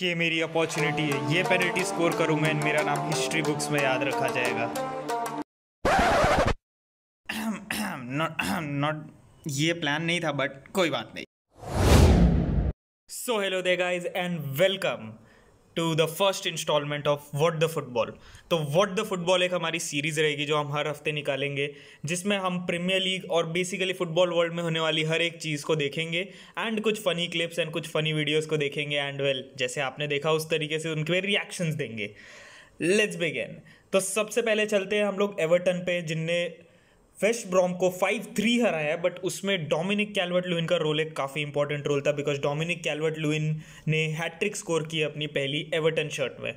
ये मेरी अपॉर्चुनिटी है ये पेनल्टी स्कोर करूंगा मैं मेरा नाम हिस्ट्री बुक्स में याद रखा जाएगा नॉट नॉट ये प्लान नहीं था बट कोई बात नहीं so hello there guys and welcome to the first instalment of what the football तो वॉट द फुटबॉल एक हमारी सीरीज़ रहेगी जो हम हर हफ्ते निकालेंगे जिसमें हम प्रीमियर लीग और बेसिकली फुटबॉल वर्ल्ड में होने वाली हर एक चीज़ को देखेंगे एंड कुछ फ़नी क्लिप्स एंड कुछ फ़नी वीडियोज़ को देखेंगे एंड वेल well, जैसे आपने देखा उस तरीके से उनके रिएक्शंस देंगे लेट्स बिगेन तो सबसे पहले चलते हैं हम लोग एवर्टन पे जिनने वेस्ट ब्रॉम को फाइव थ्री हराया बट उसमें डोमिनिक कैलवर्ट लुइन का रोल एक काफ़ी इंपॉर्टेंट रोल था बिकॉज डोमिनिक कैलवर्ट लुइन ने हैट्रिक स्कोर किया अपनी पहली एवर्टन शर्ट में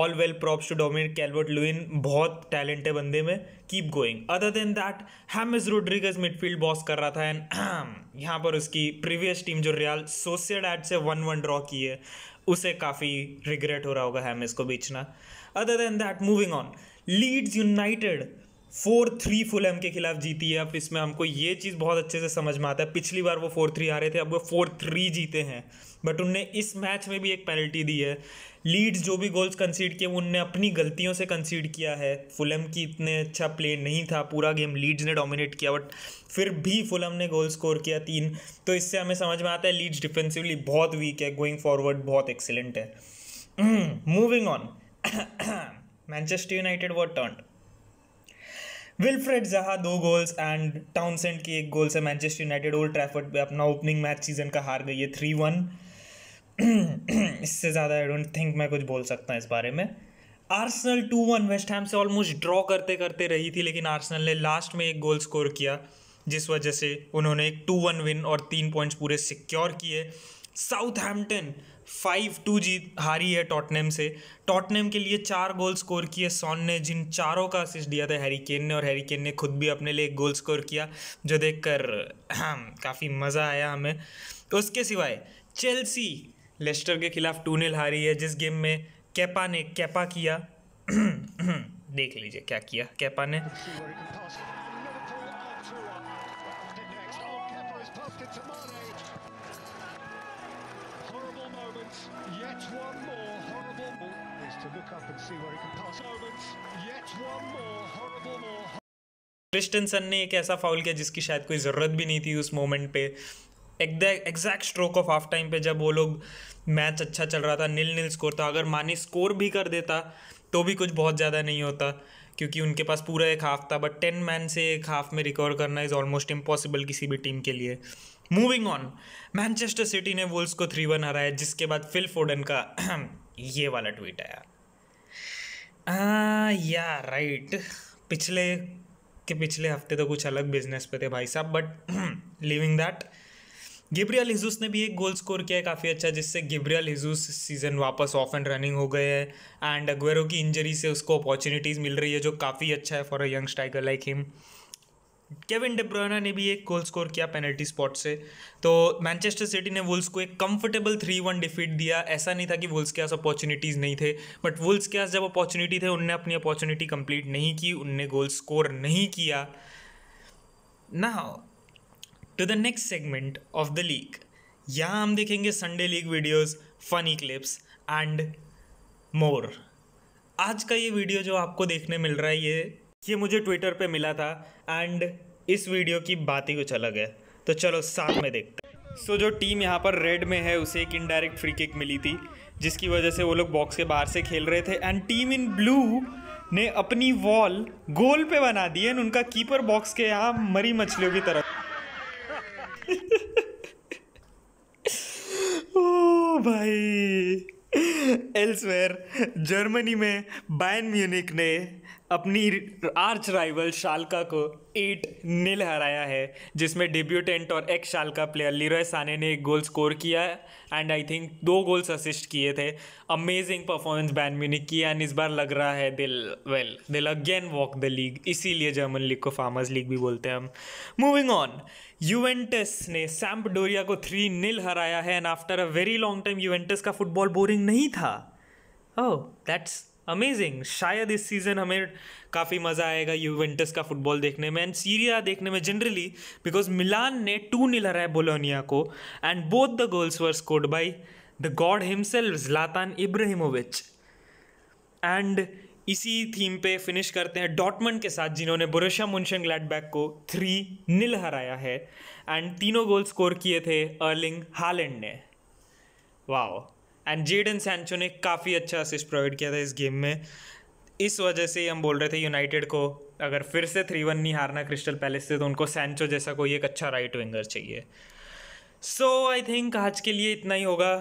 all well props to Dominic Calvert Lewin बहुत टैलेंटेड बंदे में keep going other than that James Rodriguez midfield boss कर रहा था एंड यहाँ पर उसकी प्रीवियस टीम जो रियाल एट से वन वन ड्रॉ की है उसे काफ़ी रिग्रेट हो रहा होगा हैमिस को बेचना other than that moving on Leeds United four three एम के खिलाफ जीती है अब इसमें हमको ये चीज़ बहुत अच्छे से समझ में आता है पिछली बार वो फोर थ्री आ रहे थे अब वो फोर थ्री जीते हैं बट उनने इस मैच में भी एक पेनल्टी दी है लीड्स जो भी गोल्स कंसीड किए उनने अपनी गलतियों से कंसीड किया है फुलम की इतने अच्छा प्ले नहीं था पूरा गेम लीड्स ने डोमिनेट किया बट फिर भी फुलम ने गोल स्कोर किया तीन तो इससे हमें समझ में आता है लीड्स डिफेंसिवली बहुत वीक है गोइंग फॉरवर्ड बहुत एक्सेलेंट है moving on Manchester United were torn Wilfried Zaha दो गोल्स एंड टाउनसेंड की एक गोल से मैनचेस्टर यूनाइटेड ओल्ड ट्रैफर्ड पे अपना ओपनिंग मैच सीजन का हार गई है थ्री वन इससे ज़्यादा आई डोंट थिंक मैं कुछ बोल सकता हूँ इस बारे में Arsenal two one West Ham से ऑलमोस्ट ड्रॉ करते करते रही थी लेकिन आर्सनल ने लास्ट में एक गोल स्कोर किया जिस वजह से उन्होंने एक टू वन विन और तीन पॉइंट्स पूरे सिक्योर किए साउथहैम्पटन फाइव टू जीत हारी है टॉटनेम से टॉटनेम के लिए चार गोल स्कोर किए सॉन ने जिन चारों का असिस्ट दिया था हैरी केन ने और हैरी केन ने खुद भी अपने लिए एक गोल स्कोर किया जो देखकर काफ़ी मज़ा आया हमें उसके सिवाय चेल्सी लेस्टर के खिलाफ टू नील हारी है जिस गेम में कैपा ने कैपा किया देख लीजिए क्या किया कैपा ने Yet one more horrible is to look up and see where he can pass over. Yet one more horrible more क्रिस्टनसन ने एक ऐसा फाउल किया जिसकी शायद कोई ज़रूरत भी नहीं थी उस मोमेंट पे exact stroke of half time पे जब वो लोग मैच अच्छा चल रहा था नील नील स्कोर था अगर मानी स्कोर भी कर देता तो भी कुछ बहुत ज़्यादा नहीं होता क्योंकि उनके पास पूरा एक हाफ था बट टेन मैन से एक हाफ में रिकवर करना इज़ ऑलमोस्ट इम्पॉसिबल किसी भी टीम के लिए मूविंग ऑन मैनचेस्टर सिटी ने वुल्स को थ्री वन हराया जिसके बाद फिल फोडन का ये वाला ट्वीट आया या राइट पिछले के पिछले हफ्ते तो कुछ अलग बिजनेस पे थे भाई साहब but leaving that Gabriel Jesus ने भी एक गोल स्कोर किया है काफ़ी अच्छा जिससे गिब्रियल हिजूस सीज़न वापस ऑफ एंड रनिंग हो गए हैं एंड अग्वेरो की इंजरी से उसको अपॉर्चुनिटीज़ मिल रही है जो काफ़ी अच्छा है for a young striker like him Kevin De Bruyne ने भी एक गोल स्कोर किया पेनल्टी स्पॉट से तो मैनचेस्टर सिटी ने वुल्स को एक कंफर्टेबल थ्री वन डिफीट दिया ऐसा नहीं था कि वुल्स के पास अपॉर्चुनिटीज़ नहीं थे बट वुल्स के पास जब अपॉर्चुनिटी थे उनने अपनी अपॉर्चुनिटी कंप्लीट नहीं की उनने गोल स्कोर नहीं किया ना to the next segment of the league यहाँ हम देखेंगे Sunday league videos funny clips and more आज का ये वीडियो जो आपको देखने मिल रहा है ये ये मुझे ट्विटर पे मिला था एंड इस वीडियो की बात ही कुछ अलग है तो चलो साथ में देखते हैं so, सो जो टीम यहाँ पर रेड में है उसे एक इनडायरेक्ट फ्री किक मिली थी जिसकी वजह से वो लोग बॉक्स के बाहर से खेल रहे थे एंड टीम इन ब्लू ने अपनी वॉल गोल पे बना दी एंड उनका कीपर बॉक्स के यहाँ मरी मछलियों की तरफ भाई एल्सवेयर जर्मनी में बायन म्यूनिक ने अपनी आर्च राइवल शालका को एट नील हराया है जिसमें डेब्यूटेंट और एक्स शालका प्लेयर लीरोय साने ने एक गोल स्कोर किया एंड आई थिंक दो गोल्स असिस्ट किए थे अमेजिंग परफॉर्मेंस बैन म्यूनिक की एंड इस बार लग रहा है they'll well they'll again walk the league इसीलिए जर्मन लीग को फार्मर्स लीग भी बोलते हैं हम मूविंग ऑन यूवेंटस ने सैम्प डोरिया को थ्री नील हराया है and after a very long time Juventus का फुटबॉल बोरिंग नहीं था ओ oh, दैट्स अमेजिंग शायद इस सीज़न हमें काफ़ी मज़ा आएगा यूवेंटस का फुटबॉल देखने में एंड सीरिया देखने में जनरली बिकॉज मिलान ने टू नील हराया बोलोनिया को and both the goals were scored by the god himself Zlatan Ibrahimovic and इसी थीम पे फिनिश करते हैं डॉटमन के साथ जिन्होंने बुरशा मुंशन ग्लैडबैक को थ्री नील हराया है एंड तीनों गोल स्कोर किए थे अर्लिंग हालैंड ने वाह एंड जेडन सैंचो ने काफ़ी अच्छा असिस्ट प्रोवाइड किया था इस गेम में इस वजह से हम बोल रहे थे यूनाइटेड को अगर फिर से थ्री वन नहीं हारना क्रिस्टल पैलेस से तो उनको सैंचो जैसा कोई एक अच्छा राइट विंगर चाहिए सो आई थिंक आज के लिए इतना ही होगा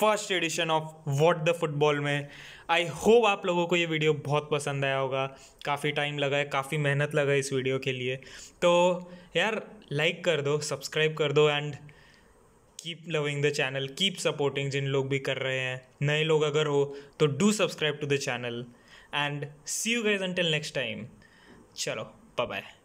first edition of what the football में आई होप आप लोगों को ये वीडियो बहुत पसंद आया होगा काफ़ी टाइम लगा है काफ़ी मेहनत लगा है इस वीडियो के लिए तो यार लाइक कर दो सब्सक्राइब कर दो and keep loving the channel keep supporting जिन लोग भी कर रहे हैं नए लोग अगर हो तो do subscribe to the channel and see you guys until next time चलो बाय